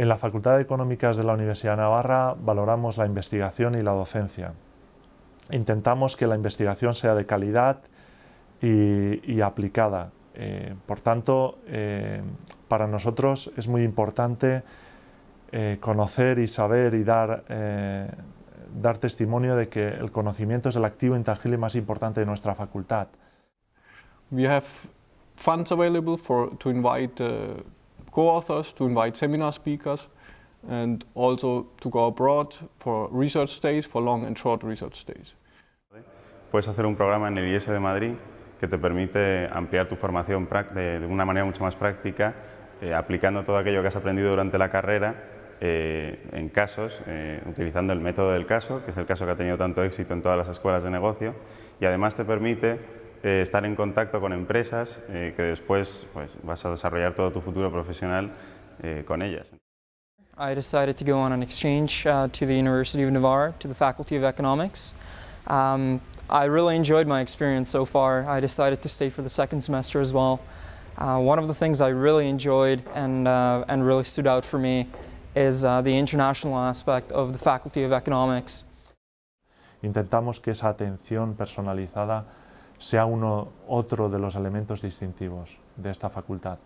En la Facultad de Económicas de la Universidad de Navarra valoramos la investigación y la docencia. Intentamos que la investigación sea de calidad y, aplicada. Eh, por tanto, eh, para nosotros es muy importante eh, conocer y saber y dar, dar testimonio de que el conocimiento es el activo intangible más importante de nuestra facultad. We have funds available for, uh, co-authors, to invite seminar speakers, and also to go abroad for research stays, for long and short research stays. Puedes hacer un programa en el IES e de Madrid que te permite ampliar tu formación de una manera mucho más práctica, eh, aplicando todo aquello que has aprendido durante la carrera eh, en casos, eh, utilizando el método del caso, que es el caso que ha tenido tanto éxito en todas las escuelas de negocio, y además te permite eh, estar en contacto con empresas eh, que después pues, vas a desarrollar todo tu futuro profesional eh, con ellas. I decided to go on an exchange uh, to the University of Navarre, to the Faculty of Economics. Um, I really enjoyed my experience so far. I decided to stay for the second semester as well. Uh, one of the things I really enjoyed and, uh, and really stood out for me is uh, the international aspect of the Faculty of Economics. Intentamos que esa atención personalizada sea uno otro de los elementos distintivos de esta facultad.